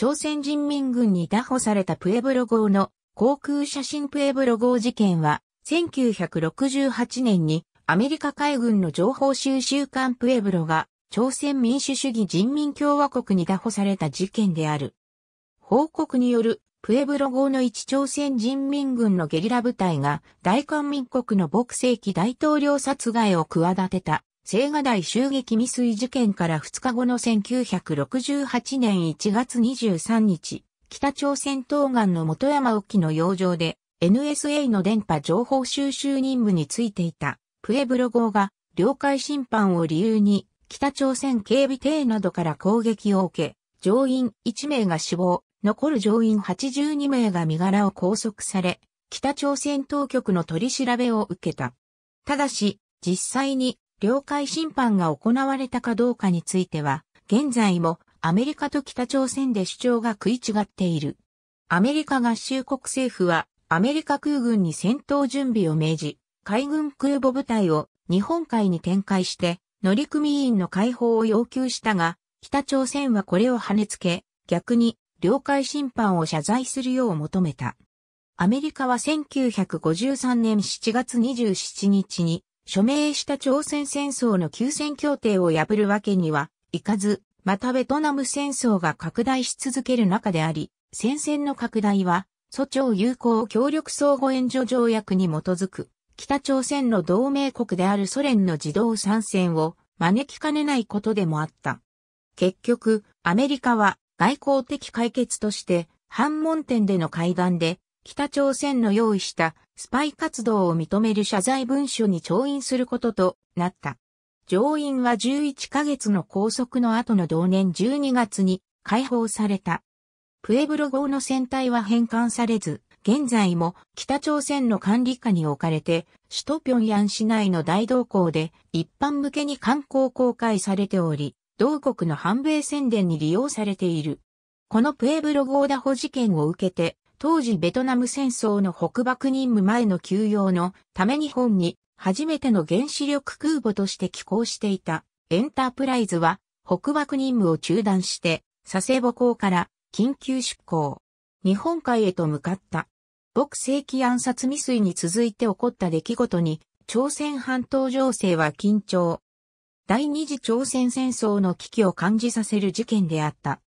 朝鮮人民軍に拿捕されたプエブロ号の航空写真プエブロ号事件は、1968年にアメリカ海軍の情報収集艦プエブロが朝鮮民主主義人民共和国に拿捕された事件である。報告によるプエブロ号の一朝鮮人民軍のゲリラ部隊が大韓民国の牧世紀大統領殺害を企てた青瓦台襲撃未遂事件から2日後の1968年1月23日、北朝鮮東岸の元山沖の洋上で NSA の電波情報収集任務についていたプエブロ号が領海侵犯を理由に北朝鮮警備艇などから攻撃を受け、乗員1名が死亡、残る乗員82名が身柄を拘束され、北朝鮮当局の取り調べを受けた。ただし、実際に領海侵犯が行われたかどうかについては、現在もアメリカと北朝鮮で主張が食い違っている。アメリカ合衆国政府は、アメリカ空軍に戦闘準備を命じ、海軍空母部隊を日本海に展開して、乗組員の解放を要求したが、北朝鮮はこれを跳ねつけ、逆に領海侵犯を謝罪するよう求めた。アメリカは1953年7月27日に署名した朝鮮戦争の休戦協定を破るわけにはいかず、またベトナム戦争が拡大し続ける中であり、戦線の拡大は、蘇朝友好協力相互援助条約に基づく、北朝鮮の同盟国であるソ連の自動参戦を招きかねないことでもあった。結局、アメリカは外交的解決として、反問点での会談で北朝鮮の用意したスパイ活動を認める謝罪文書に調印することとなった。上院は11ヶ月の拘束の後の同年12月に解放された。プエブロ号の船体は返還されず、現在も北朝鮮の管理下に置かれて、首都平壌市内の大道港で一般向けに観光公開されており、同国の反米宣伝に利用されている。このプエブロ号打保事件を受けて、当時ベトナム戦争の北爆任務前の休養のため日本に初めての原子力空母として寄港していたエンタープライズは北爆任務を中断して佐世保港から緊急出港。日本海へと向かった。牧世紀暗殺未遂に続いて起こった出来事に朝鮮半島情勢は緊張。第二次朝鮮戦争の危機を感じさせる事件であった。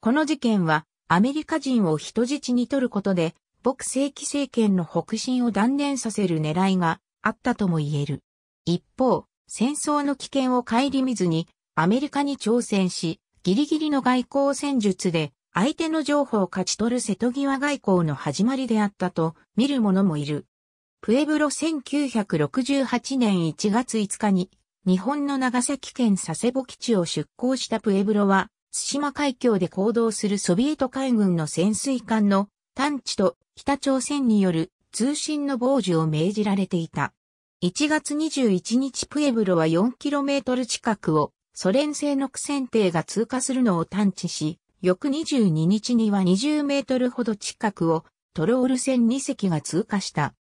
この事件はアメリカ人を人質に取ることで、朴正規政権の北進を断念させる狙いがあったとも言える。一方、戦争の危険を顧みずに、アメリカに挑戦し、ギリギリの外交戦術で、相手の情報を勝ち取る瀬戸際外交の始まりであったと見る者もいる。プエブロ1968年1月5日に日本の長崎県佐世保基地を出港したプエブロは津島海峡で行動するソビエト海軍の潜水艦の探知と北朝鮮による通信の傍受を命じられていた。1月21日プエブロは 4km 近くをソ連製の苦戦艇が通過するのを探知し、翌22日には20メートルほど近くをトロール船2隻が通過した。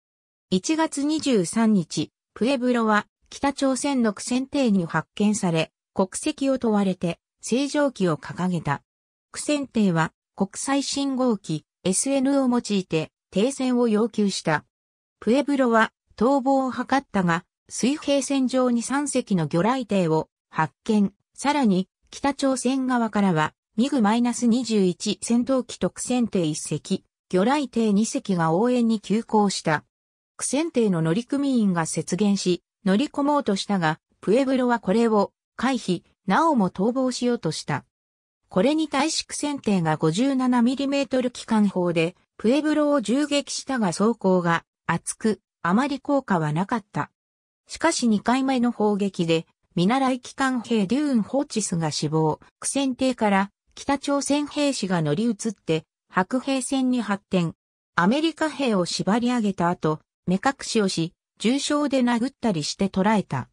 1月23日、プエブロは北朝鮮の苦戦艇に発見され、国籍を問われて星条旗を掲げた。苦戦艇は国際信号機 SN を用いて停戦を要求した。プエブロは逃亡を図ったが、水平線上に3隻の魚雷艇を発見。さらに、北朝鮮側からは、ミグ -21 戦闘機と苦戦艇1隻、魚雷艇2隻が応援に急行した。苦戦艇の乗組員が雪原し、乗り込もうとしたが、プエブロはこれを回避、なおも逃亡しようとした。これに対し苦戦艇が 57mm 機関砲で、プエブロを銃撃したが装甲が厚く、あまり効果はなかった。しかし2回目の砲撃で、見習い機関兵デューン・ホーチスが死亡、苦戦艇から北朝鮮兵士が乗り移って、白兵戦に発展。アメリカ兵を縛り上げた後、目隠しをし、重傷で殴ったりして捕らえた。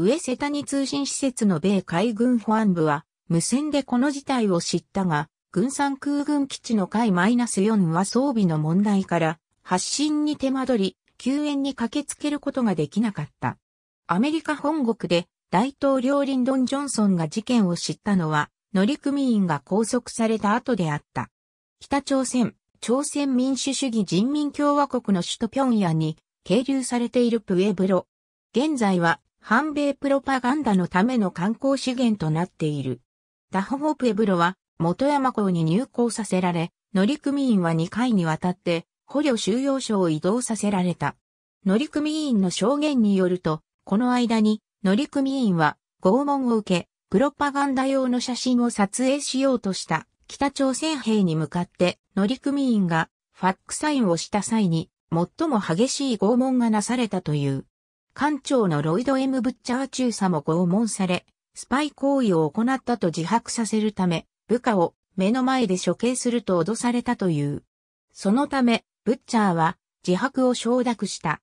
上瀬谷通信施設の米海軍保安部は、無線でこの事態を知ったが、軍産空軍基地の海 -4 は装備の問題から、発進に手間取り、救援に駆けつけることができなかった。アメリカ本国で大統領リンドン・ジョンソンが事件を知ったのは、乗組員が拘束された後であった。北朝鮮、朝鮮民主主義人民共和国の首都平壌に、係留されているプエブロ。現在は反米プロパガンダのための観光資源となっている。ダホホプエブロは元山港に入港させられ、乗組員は2回にわたって捕虜収容所を移動させられた。乗組員の証言によると、この間に乗組員は拷問を受け、プロパガンダ用の写真を撮影しようとした北朝鮮兵に向かって乗組員がファックサインをした際に最も激しい拷問がなされたという。艦長のロイド・ M・ ブッチャー中佐も拷問され、スパイ行為を行ったと自白させるため、部下を目の前で処刑すると脅されたという。そのため、ブッチャーは自白を承諾した。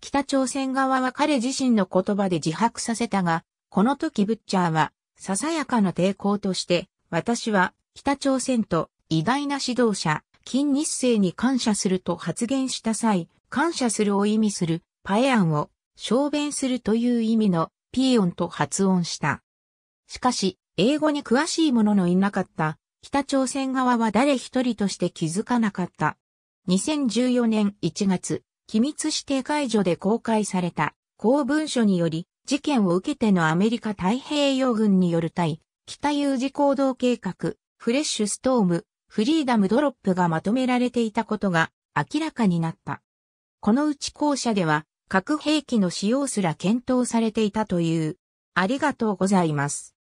北朝鮮側は彼自身の言葉で自白させたが、この時ブッチャーは、ささやかな抵抗として、私は北朝鮮と偉大な指導者、金日成に感謝すると発言した際、感謝するを意味するパエアンを小便するという意味のピーオンと発音した。しかし、英語に詳しい者のいなかった北朝鮮側は誰一人として気づかなかった。2014年1月、機密指定解除で公開された公文書により、事件を受けてのアメリカ太平洋軍による対、北有事行動計画、フレッシュストーム、フリーダムドロップがまとめられていたことが明らかになった。このうち校舎では、核兵器の使用すら検討されていたという。ありがとうございます。